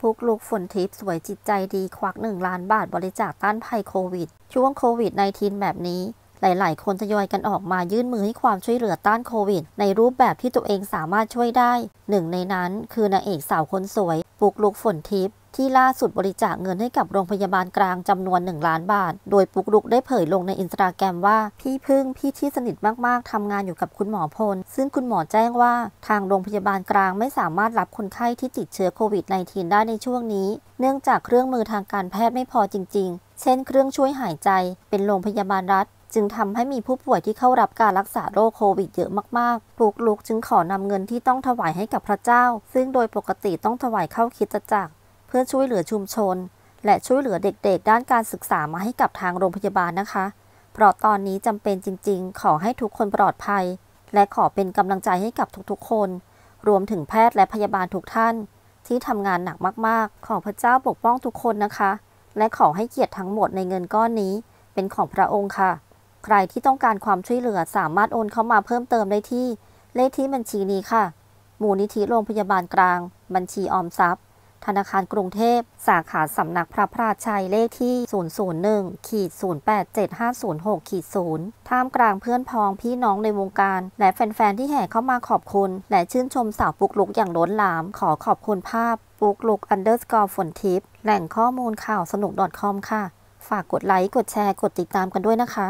พุกลูกฝนทิพย์สวยจิตใจดีควักหนึ่งล้านบาทบริจาคต้านภัยโควิด ช่วงโควิด -19 แบบนี้ หลาย ๆ คนทยอยกันออกมายื่นมือให้ความช่วยเหลือต้านโควิด ในรูปแบบที่ตัวเองสามารถช่วยได้ หนึ่งในนั้นคือนางเอกสาวคนสวยปุกลุกฝนทิพย์ที่ล่าสุดบริจาคเงินให้กับโรงพยาบาลกลางจำนวน 1 ล้านบาท โดยปุกลุกได้เผยลงในอินสตาแกรมว่า พี่พึ่ง พี่ที่สนิทมาก ๆ ทำงานอยู่กับคุณหมอพล ซึ่งคุณหมอแจ้งว่าทางโรงพยาบาลกลางไม่สามารถรับคนไข้ที่ติดเชื้อโควิด -19 ได้ในช่วงนี้ เนื่องจากเครื่องมือทางการแพทย์ไม่พอจริง ๆ เช่นเครื่องช่วยหายใจ เป็นโรงพยาบาลรัฐ จึงทำให้มีผู้ป่วยที่เข้ารับการรักษาโรคโควิดเยอะมากๆปลูกลุกจึงขอนำเงินที่ต้องถวายให้กับพระเจ้า ซึ่งโดยปกติต้องถวายเข้าคิดจักรเพื่อช่วยเหลือชุมชน และช่วยเหลือเด็กๆ ด้านการศึกษามาให้กับทางโรงพยาบาลนะคะ เพราะตอนนี้จำเป็นจริงๆ ขอให้ทุกคนปลอดภัย และขอเป็นกำลังใจให้กับทุกๆคน รวมถึงแพทย์และพยาบาลทุกท่าน ที่ทำงานหนักมาก ๆ ขอพระเจ้าปกป้องทุกคนนะคะ และขอให้ เกียรติทั้งหมดในเงินก้อนนี้ เป็นของพระองค์ค่ะ ใครที่ต้องการความช่วยเหลือสามารถโอนเข้ามาเพิ่มเติมได้ที่ เลขที่บัญชีนี้ค่ะมูลนิธิโรงพยาบาลกลาง บัญชีออมทรัพย์ธนาคารกรุงเทพ สาขาสำนักพระพราชัย เลขที่ 001ขีด087506ขีด0ท่ามกลางเพื่อนพ้องพี่น้องในวงการ และแฟนๆ ที่แห่เข้ามาขอบคุณ และชื่นชมสาวปุกลุกอย่างล้นหลามขอขอบคุณภาพ ปุกลุก underscore ฝนทิพย์แหล่งข้อมูลข่าวสนุก .com ค่ะ ฝากกดไลค์ กดแชร์กดติดตามกันด้วยนะคะ